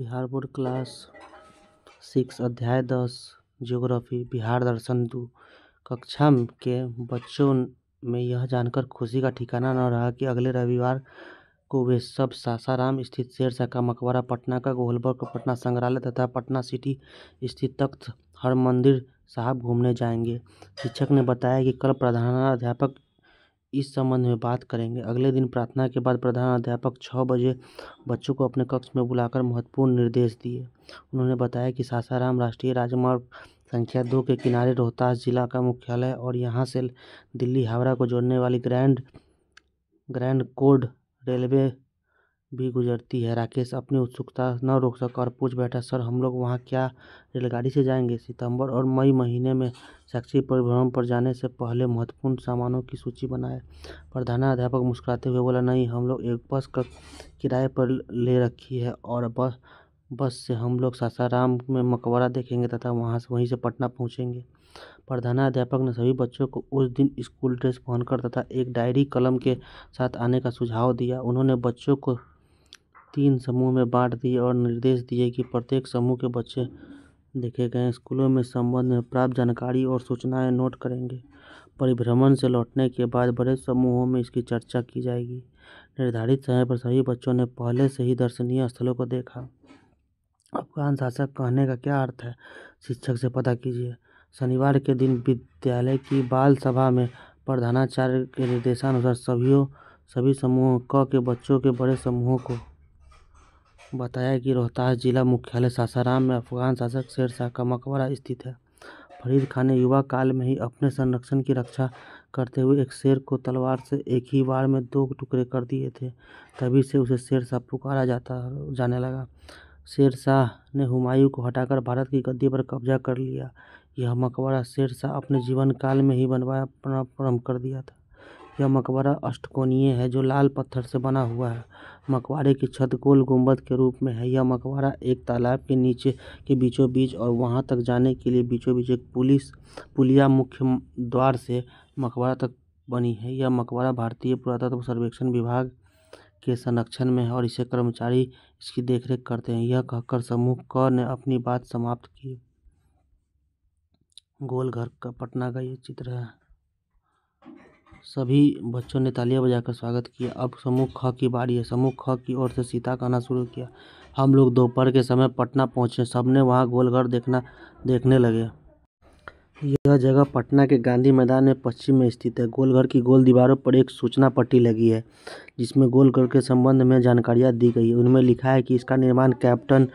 Bihar board class six अध्याय दस geography Bihar दर्शन दू कक्षा के बच्चों में यह जानकर खुशी का ठिकाना न रहा कि अगले रविवार को वे सब सासाराम स्थित शेरशाह का मकबरा पटना का गोलबर्ग पटना संग्रहालय तथा पटना सिटी स्थित तख्त हर मंदिर साहब घूमने जाएंगे शिक्षक ने बताया कि कल प्रधानाध्यापक इस संबंध में बात करेंगे अगले दिन प्रार्थना के बाद प्रधानाध्यापक छः बजे बच्चों को अपने कक्ष में बुलाकर महत्वपूर्ण निर्देश दिए उन्होंने बताया कि सासाराम राष्ट्रीय राजमार्ग संख्या दो के किनारे रोहतास जिला का मुख्यालय और यहाँ से दिल्ली हावड़ा को जोड़ने वाली ग्रैंड ग्रैंड कोड रेलवे भी गुजरती है राकेश अपनी उत्सुकता न रोक सका और पूछ बैठा सर हम लोग वहाँ क्या रेलगाड़ी से जाएंगे सितंबर और मई महीने में शैक्षिक परिभ्रमण पर जाने से पहले महत्वपूर्ण सामानों की सूची बनाए प्रधानाध्यापक मुस्कुराते हुए बोला नहीं हम लोग एक बस का किराए पर ले रखी है और बस बस से हम लोग सासाराम में मकबरा देखेंगे तथा वहाँ से वहीं से पटना पहुँचेंगे प्रधानाध्यापक ने सभी बच्चों को उस दिन स्कूल ड्रेस पहनकर तथा एक डायरी कलम के साथ आने का सुझाव दिया उन्होंने बच्चों को तीन समूह में बांट दिए और निर्देश दिए कि प्रत्येक समूह के बच्चे देखे गए स्कूलों में संबंध में प्राप्त जानकारी और सूचनाएं नोट करेंगे परिभ्रमण से लौटने के बाद बड़े समूहों में इसकी चर्चा की जाएगी निर्धारित समय पर सभी बच्चों ने पहले से ही दर्शनीय स्थलों को देखा अफगान शासक कहने का क्या अर्थ है शिक्षक से पता कीजिए शनिवार के दिन विद्यालय की बाल सभा में प्रधानाचार्य के निर्देशानुसार सभी सभी समूहों क के बच्चों के बड़े समूहों को बताया कि रोहतास जिला मुख्यालय सासाराम में अफ़ग़ान शासक शेर शाह का मकबरा स्थित है फ़रीद ख़ान ने युवा काल में ही अपने संरक्षण की रक्षा करते हुए एक शेर को तलवार से एक ही बार में दो टुकड़े कर दिए थे तभी से उसे शेर शाह पुकारा जाता जाने लगा शेरशाह ने हुमायूं को हटाकर भारत की गद्दी पर कब्जा कर लिया यह मकबरा शेर शाह अपने जीवन काल में ही बनवाया प्रारंभ कर दिया था यह मकबरा अष्टकोणीय है जो लाल पत्थर से बना हुआ है मकबरे की छत गोल गुंबद के रूप में है यह मकबरा एक तालाब के नीचे के बीचों बीच और वहां तक जाने के लिए बीचों बीच एक पुलिस पुलिया मुख्य द्वार से मकबरा तक बनी है यह मकबरा भारतीय पुरातत्व सर्वेक्षण विभाग के संरक्षण में है और इसे कर्मचारी इसकी देखरेख करते हैं यह कहकर समूह क ने अपनी बात समाप्त की गोलघर का पटना का ये चित्र है सभी बच्चों ने तालियां बजाकर स्वागत किया अब समूह ख की बारी है समूह ख की ओर से सीता का आना शुरू किया हम लोग दोपहर के समय पटना पहुंचे सबने वहां गोलघर देखना देखने लगे यह जगह पटना के गांधी मैदान में पश्चिम में स्थित है गोलघर की गोल दीवारों पर एक सूचना पट्टी लगी है जिसमें गोलघर के संबंध में जानकारियां दी गई है उनमें लिखा है कि इसका निर्माण कैप्टन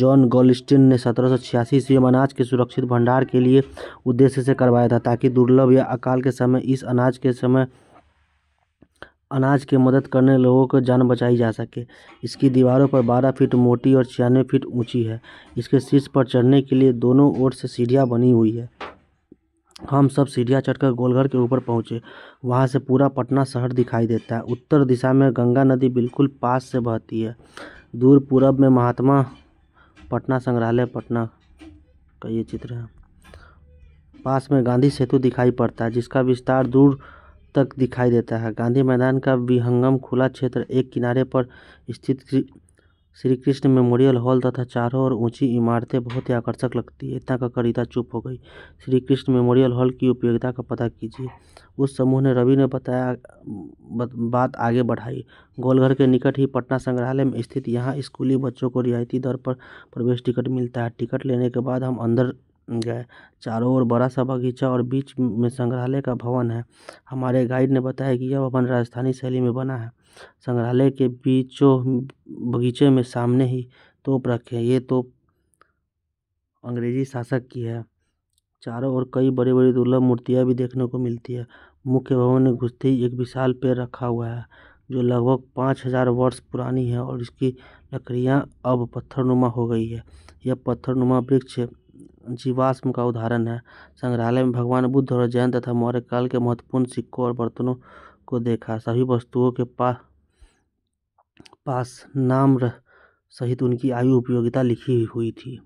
जॉन गोलस्टिन ने सत्रह सौ ईस्वी में अनाज के सुरक्षित भंडार के लिए उद्देश्य से करवाया था ताकि दुर्लभ या अकाल के समय इस अनाज के समय अनाज की मदद करने लोगों को जान बचाई जा सके इसकी दीवारों पर 12 फीट मोटी और छियानवे फीट ऊंची है इसके शीर्ष पर चढ़ने के लिए दोनों ओर से सीढ़ियाँ बनी हुई है हम सब सीढ़ियाँ चढ़कर गोलघर के ऊपर पहुँचे वहाँ से पूरा पटना शहर दिखाई देता है उत्तर दिशा में गंगा नदी बिल्कुल पास से बहती है दूर पूरब में महात्मा पटना संग्रहालय पटना का ये चित्र है पास में गांधी सेतु दिखाई पड़ता है जिसका विस्तार दूर तक दिखाई देता है गांधी मैदान का विहंगम खुला क्षेत्र एक किनारे पर स्थित श्री कृष्ण मेमोरियल हॉल तथा चारों ओर ऊंची इमारतें बहुत ही आकर्षक लगती है तक करिता चुप हो गई श्री कृष्ण मेमोरियल हॉल की उपयोगिता का पता कीजिए उस समूह ने रवि ने बताया बात आगे बढ़ाई गोलघर के निकट ही पटना संग्रहालय में स्थित यहाँ स्कूली बच्चों को रियायती दर पर प्रवेश टिकट मिलता है टिकट लेने के बाद हम अंदर गए चारों ओर बड़ा सा बगीचा और बीच में संग्रहालय का भवन है हमारे गाइड ने बताया कि यह भवन राजस्थानी शैली में बना है संग्रहालय के बीचों बगीचे में सामने ही तोप रखे हैं ये तोप अंग्रेजी शासक की है चारों ओर कई बड़ी बड़ी दुर्लभ मूर्तियाँ भी देखने को मिलती है मुख्य भवन में घुसते ही एक विशाल पेड़ रखा हुआ है जो लगभग पाँच हज़ार वर्ष पुरानी है और इसकी लकड़ियाँ अब पत्थरनुमा हो गई है यह पत्थरनुमा वृक्ष जीवाश्म का उदाहरण है संग्रहालय में भगवान बुद्ध और जैन तथा मौर्य काल के महत्वपूर्ण सिक्कों और बर्तनों को देखा सभी वस्तुओं के पास पास नाम सहित उनकी आयु उपयोगिता लिखी हुई थी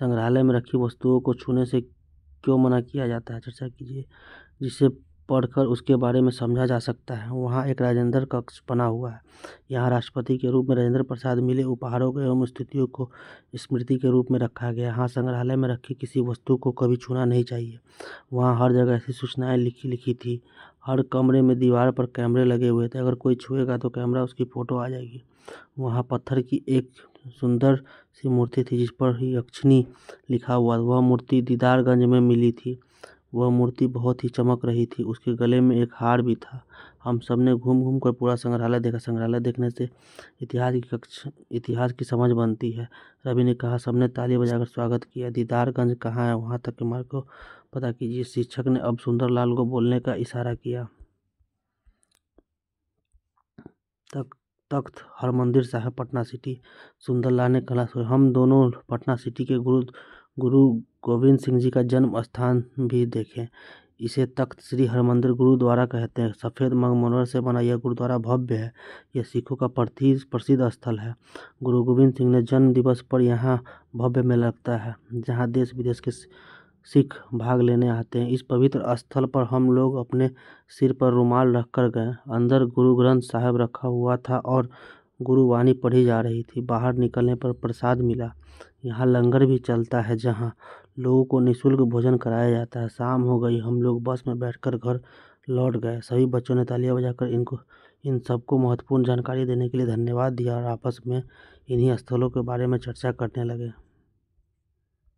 संग्रहालय में रखी वस्तुओं को छूने से क्यों मना किया जाता है चर्चा कीजिए जिससे पढ़कर उसके बारे में समझा जा सकता है वहाँ एक राजेंद्र कक्ष बना हुआ है यहाँ राष्ट्रपति के रूप में राजेंद्र प्रसाद मिले उपहारों एवं स्थितियों को स्मृति के रूप में रखा गया यहाँ संग्रहालय में रखी किसी वस्तु को कभी छूना नहीं चाहिए वहाँ हर जगह ऐसी सूचनाएँ लिखी लिखी थी हर कमरे में दीवार पर कैमरे लगे हुए थे अगर कोई छुएगा तो कैमरा उसकी फ़ोटो आ जाएगी वहाँ पत्थर की एक सुंदर सी मूर्ति थी जिस पर ही अक्षनी लिखा हुआ वह मूर्ति दीदारगंज में मिली थी वह मूर्ति बहुत ही चमक रही थी उसके गले में एक हार भी था हम सब ने घूम घूम कर पूरा संग्रहालय देखा संग्रहालय देखने से इतिहास की कक्षा इतिहास की समझ बनती है रवि ने कहा सबने ताली बजाकर स्वागत किया दीदारगंज कहाँ है वहाँ तक के मार्ग को पता कीजिए शिक्षक ने अब सुंदरलाल को बोलने का इशारा किया तक तख्त मंदिर साहब पटना सिटी सुंदरलाल ने कहा हम दोनों पटना सिटी के गुरु गुरु गोविंद सिंह जी का जन्म स्थान भी देखें इसे तख्त श्री हरमंदिर गुरुद्वारा कहते हैं सफ़ेद मनोहर से बना यह गुरुद्वारा भव्य है यह सिखों का प्रति प्रसिद्ध स्थल है गुरु गोविंद सिंह ने जन्म दिवस पर यहाँ भव्य मेला लगता है जहाँ देश विदेश के सिख भाग लेने आते हैं इस पवित्र स्थल पर हम लोग अपने सिर पर रुमाल रख कर गए अंदर गुरु ग्रंथ साहब रखा हुआ था और गुरुवाणी पढ़ी जा रही थी बाहर निकलने पर प्रसाद मिला यहाँ लंगर भी चलता है जहाँ लोगों को निःशुल्क भोजन कराया जाता है शाम हो गई हम लोग बस में बैठकर घर लौट गए सभी बच्चों ने तालियां बजाकर इनको इन सबको महत्वपूर्ण जानकारी देने के लिए धन्यवाद दिया और आपस में इन्हीं स्थलों के बारे में चर्चा करने लगे